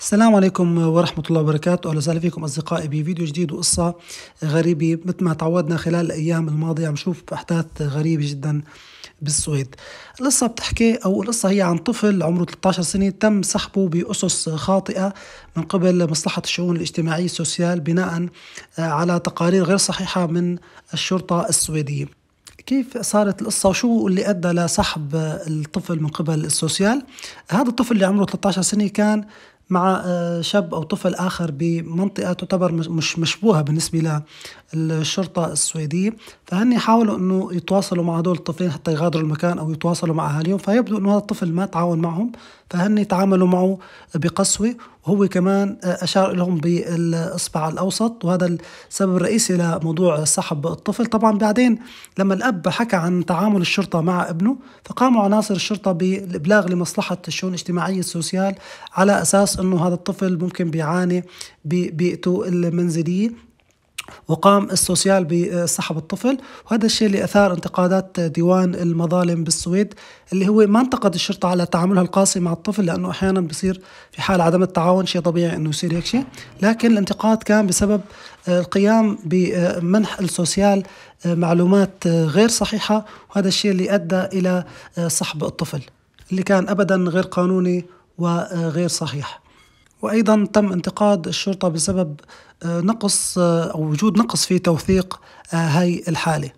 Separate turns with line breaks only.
السلام عليكم ورحمة الله وبركاته أهلا وسهلا فيكم أصدقائي بفيديو جديد وقصة غريبة مثل ما تعودنا خلال الأيام الماضية عم نشوف أحداث غريبة جدا بالسويد القصة بتحكي أو القصة هي عن طفل عمره 13 سنة تم سحبه بأسس خاطئة من قبل مصلحة الشؤون الاجتماعية السوسيال بناء آه، على تقارير غير صحيحة من الشرطة السويدية كيف صارت القصة وشو اللي أدى لسحب الطفل من قبل السوسيال هذا الطفل اللي عمره 13 سنة كان مع آه، شاب أو طفل آخر بمنطقة تعتبر مش مشبوهة بالنسبة للشرطة السويدية فهني حاولوا أنه يتواصلوا مع هدول الطفلين حتى يغادروا المكان أو يتواصلوا مع أهاليهم فيبدو أنه هذا الطفل ما تعاون معهم فهني تعاملوا معه بقسوة هو كمان أشار لهم بالإصبع الأوسط وهذا السبب الرئيسي لموضوع سحب الطفل طبعا بعدين لما الأب حكى عن تعامل الشرطة مع ابنه فقاموا عناصر الشرطة بالإبلاغ لمصلحة الشؤون الاجتماعية السوسيال على أساس أنه هذا الطفل ممكن بيعاني ببيئته المنزلية وقام السوسيال بسحب الطفل وهذا الشيء اللي أثار انتقادات ديوان المظالم بالسويد اللي هو ما انتقد الشرطة على تعاملها القاسي مع الطفل لأنه أحيانا بصير في حال عدم التعاون شيء طبيعي أنه يصير هيك شيء لكن الانتقاد كان بسبب القيام بمنح السوسيال معلومات غير صحيحة وهذا الشيء اللي أدى إلى سحب الطفل اللي كان أبدا غير قانوني وغير صحيح وأيضا تم انتقاد الشرطة بسبب آه، نقص آه، أو وجود نقص في توثيق آه، هاي الحالة